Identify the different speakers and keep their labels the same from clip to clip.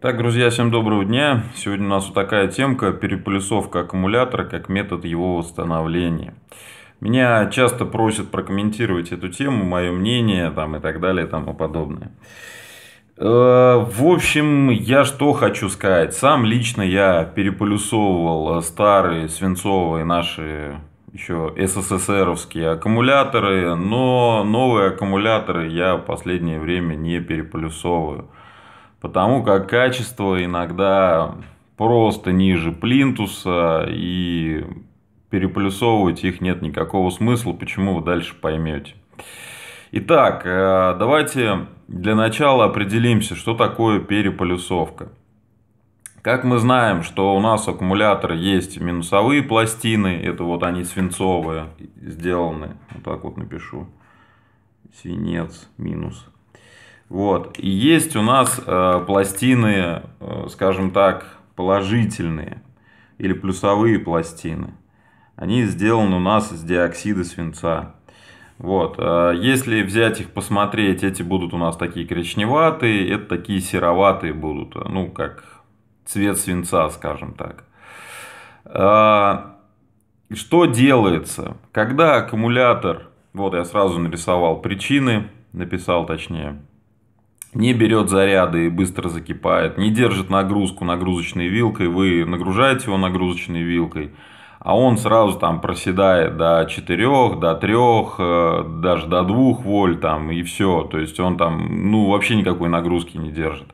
Speaker 1: Так, друзья, всем доброго дня. Сегодня у нас вот такая темка – переполисовка аккумулятора как метод его восстановления. Меня часто просят прокомментировать эту тему, мое мнение там, и так далее и тому подобное. Э, в общем, я что хочу сказать. Сам лично я переполюсовывал э, старые свинцовые наши еще СССРовские аккумуляторы, но новые аккумуляторы я в последнее время не переполюсовываю потому как качество иногда просто ниже плинтуса, и переплюсовывать их нет никакого смысла, почему вы дальше поймете. Итак, э, давайте для начала определимся, что такое переполюсовка. Как мы знаем, что у нас аккумулятор есть минусовые пластины, это вот они свинцовые, сделаны, вот так вот напишу, свинец минус вот. И есть у нас э, пластины, э, скажем так, положительные или плюсовые пластины. Они сделаны у нас из диоксида свинца. Вот. Э, если взять их, посмотреть, эти будут у нас такие коричневатые, это такие сероватые будут. Э, ну, как цвет свинца, скажем так. Э, что делается? Когда аккумулятор... Вот я сразу нарисовал причины, написал точнее не берет заряды и быстро закипает, не держит нагрузку нагрузочной вилкой, вы нагружаете его нагрузочной вилкой, а он сразу там проседает до 4, до 3, э, даже до 2 вольт там и все. То есть он там ну, вообще никакой нагрузки не держит.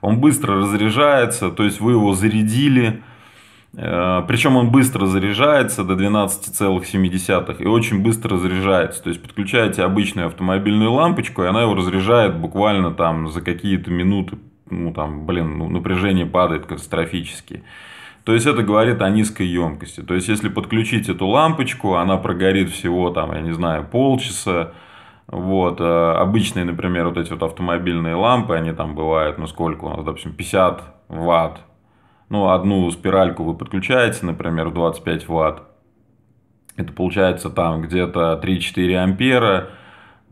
Speaker 1: Он быстро разряжается, то есть вы его зарядили, Э, Причем он быстро заряжается до 12,7 и очень быстро заряжается. То есть подключаете обычную автомобильную лампочку, и она его разряжает буквально там за какие-то минуты. Ну там, блин, ну, напряжение падает катастрофически. То есть это говорит о низкой емкости. То есть если подключить эту лампочку, она прогорит всего там, я не знаю, полчаса. Вот, э, обычные, например, вот эти вот автомобильные лампы, они там бывают, ну сколько у нас, допустим, 50 ватт ну, одну спиральку вы подключаете, например, в 25 ватт, это получается там где-то 3-4 ампера,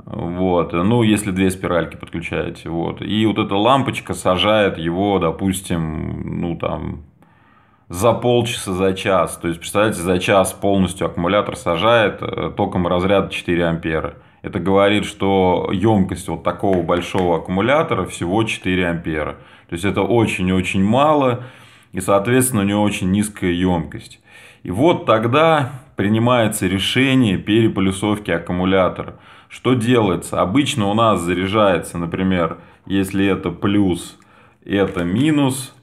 Speaker 1: вот, ну, если две спиральки подключаете, вот, и вот эта лампочка сажает его, допустим, ну, там, за полчаса, за час, то есть, представляете, за час полностью аккумулятор сажает э, током разряда 4 ампера, это говорит, что емкость вот такого большого аккумулятора всего 4 ампера, то есть, это очень-очень мало, и, соответственно, у него очень низкая емкость. И вот тогда принимается решение переполюсовки аккумулятора. Что делается? Обычно у нас заряжается, например, если это плюс, это минус,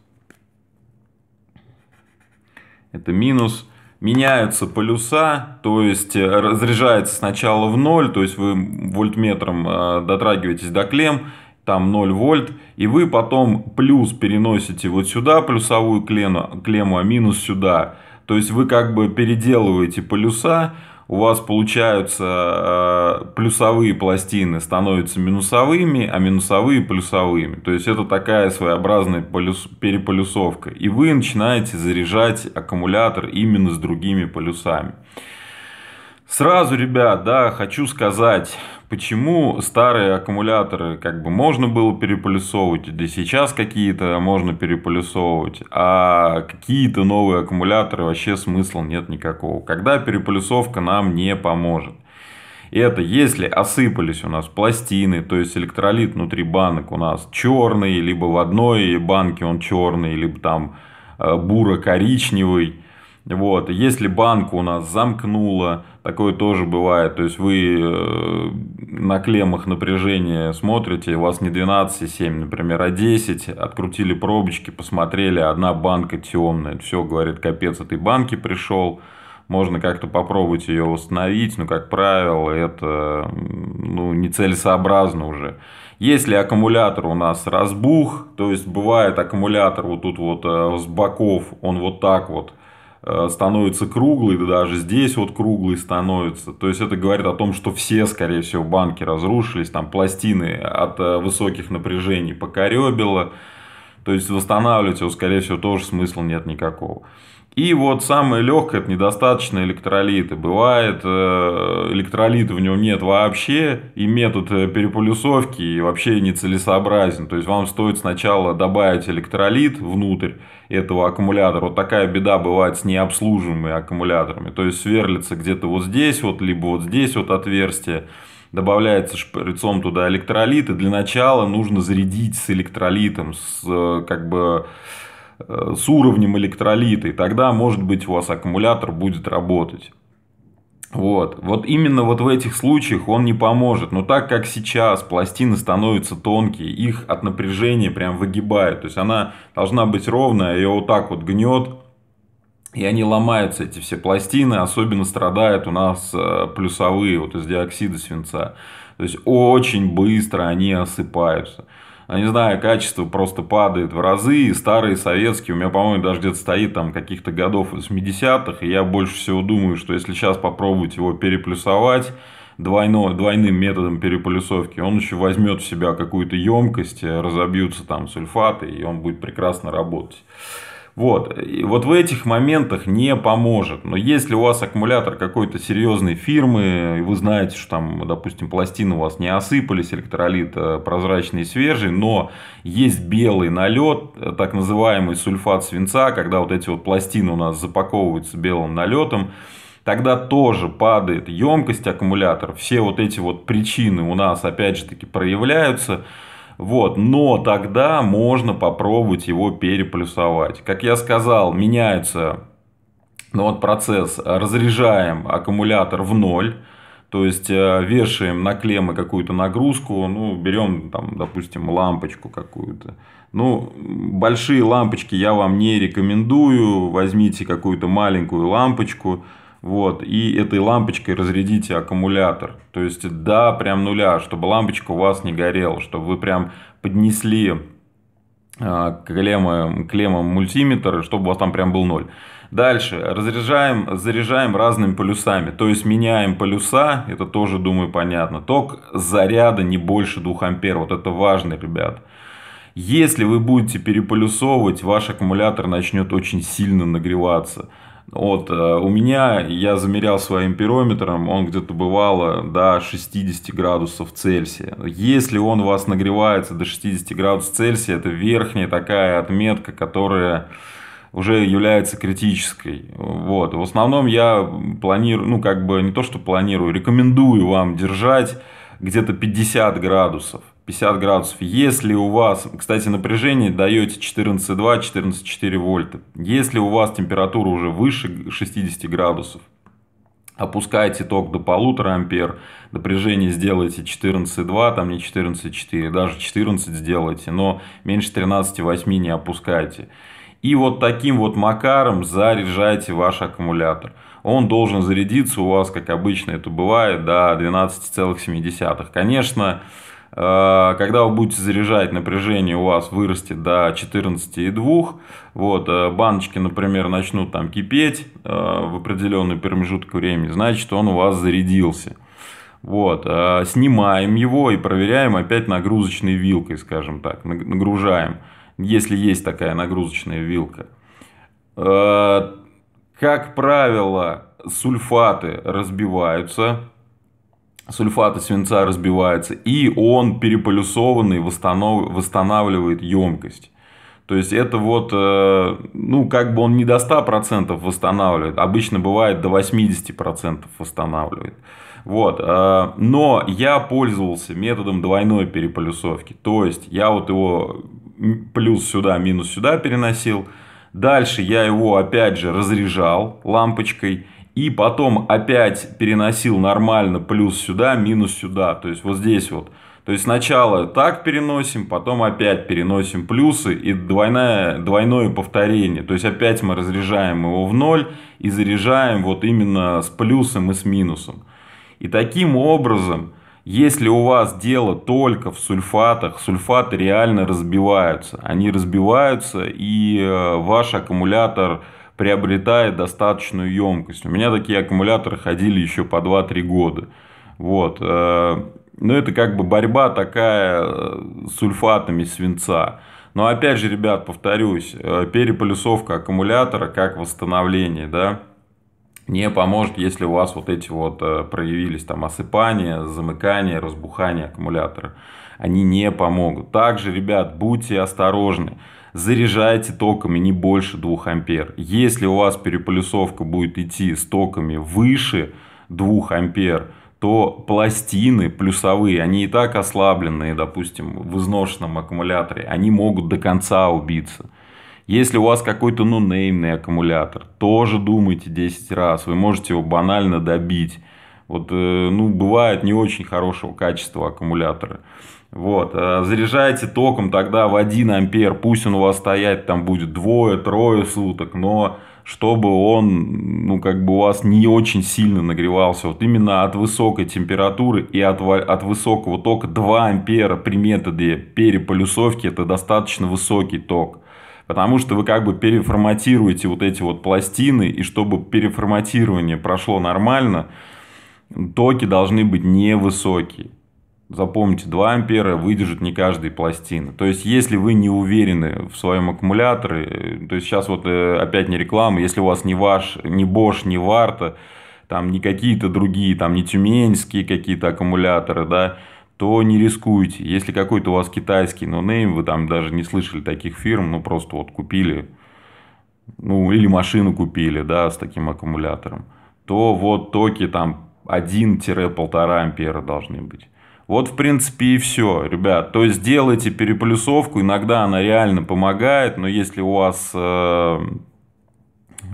Speaker 1: это минус, меняются полюса, то есть э, разряжается сначала в ноль, то есть вы вольтметром э, дотрагиваетесь до клемм, там 0 вольт, и вы потом плюс переносите вот сюда плюсовую клену, клемму, а минус сюда. То есть вы как бы переделываете полюса, у вас получаются э, плюсовые пластины становятся минусовыми, а минусовые плюсовыми. То есть это такая своеобразная полюс, переполюсовка. И вы начинаете заряжать аккумулятор именно с другими полюсами. Сразу, ребят, да, хочу сказать, почему старые аккумуляторы как бы можно было переполисовывать, да сейчас какие-то можно переполисовывать, а какие-то новые аккумуляторы вообще смысла нет никакого. Когда переполисовка нам не поможет. Это если осыпались у нас пластины, то есть электролит внутри банок у нас черный, либо в одной банке он черный, либо там э, буро-коричневый, вот, если банку у нас замкнуло, такое тоже бывает. То есть вы э, на клеммах напряжения смотрите, у вас не 12,7, а например, а 10, открутили пробочки, посмотрели, одна банка темная, все, говорит, капец этой а банки пришел, можно как-то попробовать ее восстановить, но, как правило, это ну, нецелесообразно уже. Если аккумулятор у нас разбух, то есть бывает аккумулятор вот тут вот э, с боков, он вот так вот – Э, становится круглый, даже здесь вот круглый становится. То есть это говорит о том, что все, скорее всего, банки разрушились, там пластины от э, высоких напряжений покоребило, то есть восстанавливать его, скорее всего, тоже смысла нет никакого. И вот самое легкое – это недостаточно электролиты Бывает, э, электролита в нем нет вообще, и метод э, переполюсовки и вообще нецелесообразен. То есть, вам стоит сначала добавить электролит внутрь этого аккумулятора. Вот такая беда бывает с необслуживаемыми аккумуляторами. То есть, сверлится где-то вот здесь, вот, либо вот здесь вот отверстие добавляется шприцом туда электролит, и для начала нужно зарядить с электролитом, с э, как бы э, с уровнем электролита, и тогда, может быть, у вас аккумулятор будет работать. Вот. вот именно вот в этих случаях он не поможет. Но так как сейчас пластины становятся тонкие, их от напряжения прям выгибают. То есть она должна быть ровная, ее вот так вот гнет, и они ломаются, эти все пластины, особенно страдают у нас э, плюсовые вот из диоксида свинца. То есть очень быстро они осыпаются. Я не знаю, качество просто падает в разы. И старые советские, у меня, по-моему, даже где-то стоит там каких-то годов 80-х. И я больше всего думаю, что если сейчас попробовать его переплюсовать, двойно, двойным методом переполюсовки, он еще возьмет в себя какую-то емкость, э, разобьются там сульфаты, и он будет прекрасно работать. Вот. И вот в этих моментах не поможет. Но если у вас аккумулятор какой-то серьезной фирмы, и вы знаете, что там, допустим, пластины у вас не осыпались, электролит э, прозрачный и свежий, но есть белый налет, э, так называемый сульфат свинца, когда вот эти вот пластины у нас запаковываются белым налетом, тогда тоже падает емкость аккумулятора. Все вот эти вот причины у нас опять же таки проявляются. Вот, но тогда можно попробовать его переплюсовать. Как я сказал, меняется ну, вот процесс. Разряжаем аккумулятор в ноль. То есть э, вешаем на клеммы какую-то нагрузку, ну, берем, там, допустим, лампочку какую-то. Ну, большие лампочки я вам не рекомендую, возьмите какую-то маленькую лампочку, вот, и этой лампочкой разрядите аккумулятор. То есть до прям нуля, чтобы лампочка у вас не горела, чтобы вы прям поднесли а, клеммы, клеммам мультиметр, чтобы у вас там прям был ноль. Дальше разряжаем, заряжаем разными полюсами, то есть меняем полюса, это тоже, думаю, понятно. Ток заряда не больше 2 ампер, вот это важно, ребят. Если вы будете переполюсовывать, ваш аккумулятор начнет очень сильно нагреваться. Вот, э, у меня, я замерял своим пирометром, он где-то бывало до 60 градусов Цельсия. Если он у вас нагревается до 60 градусов Цельсия, это верхняя такая отметка, которая уже является критической. Вот. В основном я планирую, ну как бы не то, что планирую, рекомендую вам держать где-то 50 градусов. 50 градусов. Если у вас, кстати, напряжение даете 14,2, 14,4 вольта. Если у вас температура уже выше 60 градусов, опускаете ток до 1,5 ампер, напряжение сделаете 14,2, там не 14,4, даже 14 сделайте, но меньше 13,8 не опускайте. И вот таким вот макаром заряжайте ваш аккумулятор. Он должен зарядиться у вас, как обычно это бывает, до 12,7. Конечно, Э, когда вы будете заряжать, напряжение у вас вырастет до 14,2. Вот, э, баночки, например, начнут там кипеть э, в определенный промежуток времени, значит, он у вас зарядился. Вот, снимаем его и проверяем опять нагрузочной вилкой, скажем так, нагружаем, если есть такая нагрузочная вилка. Как правило, сульфаты разбиваются, сульфата свинца разбивается, и он переполюсованный восстанов... восстанавливает емкость. То есть это вот, э, ну, как бы он не до 100% восстанавливает, обычно бывает до 80% восстанавливает. Вот. Э, но я пользовался методом двойной переполюсовки. То есть я вот его плюс сюда, минус сюда переносил. Дальше я его опять же разряжал лампочкой и потом опять переносил нормально плюс сюда, минус сюда, то есть вот здесь вот. То есть сначала так переносим, потом опять переносим плюсы и двойное, двойное повторение. То есть опять мы разряжаем его в ноль и заряжаем вот именно с плюсом и с минусом. И таким образом, если у вас дело только в сульфатах, сульфаты реально разбиваются. Они разбиваются и э, ваш аккумулятор приобретает достаточную емкость. У меня такие аккумуляторы ходили еще по 2-3 года. Вот. Э, Но ну, это как бы борьба такая э, с сульфатами свинца. Но опять же, ребят, повторюсь, э, переполюсовка аккумулятора как восстановление, да, не поможет, если у вас вот эти вот проявились там осыпания, замыкания, разбухание аккумулятора. Они не помогут. Также, ребят, будьте осторожны заряжайте токами не больше 2 ампер. Если у вас переполюсовка будет идти с токами выше 2 ампер, то пластины плюсовые, они и так ослабленные, допустим, в изношенном аккумуляторе, они могут до конца убиться. Если у вас какой-то нунеймный аккумулятор, тоже думайте 10 раз, вы можете его банально добить. Вот, э, ну, бывает не очень хорошего качества аккумуляторы. Вот, э, заряжайте током тогда в 1 ампер, пусть он у вас стоять там будет двое-трое суток, но чтобы он, ну, как бы у вас не очень сильно нагревался. Вот именно от высокой температуры и от, от высокого тока 2 ампера при методе переполюсовки это достаточно высокий ток. Потому что вы как бы переформатируете вот эти вот пластины, и чтобы переформатирование прошло нормально, Токи должны быть невысокие. Запомните, 2 ампера выдержит не каждая пластина. То есть, если вы не уверены в своем аккумуляторе, э, то есть сейчас вот э, опять не реклама, если у вас не ваш, не Bosch, не Варта, там не какие-то другие, там не тюменские какие-то аккумуляторы, да, то не рискуйте. Если какой-то у вас китайский нонейм, вы там даже не слышали таких фирм, ну просто вот купили, ну или машину купили, да, с таким аккумулятором, то вот токи там 1-1,5 ампера должны быть. Вот, в принципе, и все, ребят. То есть, делайте переплюсовку. Иногда она реально помогает, но если у вас э,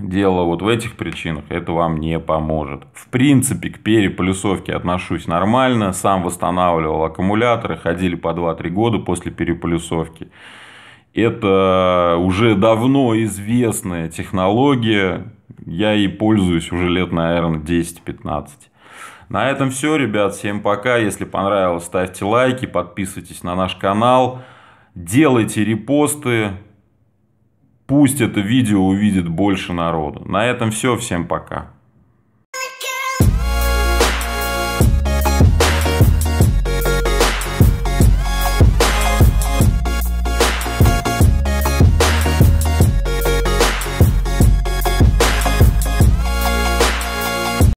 Speaker 1: дело вот в этих причинах, это вам не поможет. В принципе, к переплюсовке отношусь нормально. Сам восстанавливал аккумуляторы, ходили по 2-3 года после переплюсовки. Это уже давно известная технология. Я ей пользуюсь уже лет, наверное, 10-15. На этом все, ребят. Всем пока. Если понравилось, ставьте лайки, подписывайтесь на наш канал, делайте репосты. Пусть это видео увидит больше народу. На этом все. Всем пока.